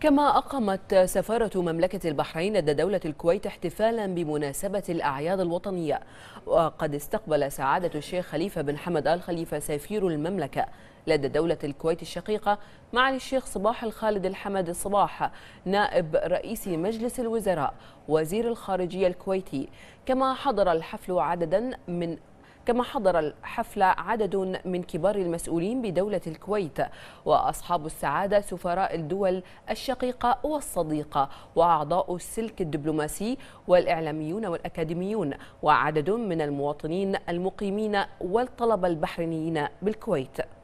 كما أقامت سفارة مملكة البحرين لدى دولة الكويت احتفالا بمناسبة الأعياد الوطنية وقد استقبل سعادة الشيخ خليفة بن حمد آل خليفة سفير المملكة لدى دولة الكويت الشقيقة مع الشيخ صباح الخالد الحمد الصباح نائب رئيس مجلس الوزراء وزير الخارجية الكويتي كما حضر الحفل عددا من كما حضر الحفل عدد من كبار المسؤولين بدولة الكويت وأصحاب السعادة سفراء الدول الشقيقة والصديقة وأعضاء السلك الدبلوماسي والإعلاميون والأكاديميون وعدد من المواطنين المقيمين والطلبة البحرينيين بالكويت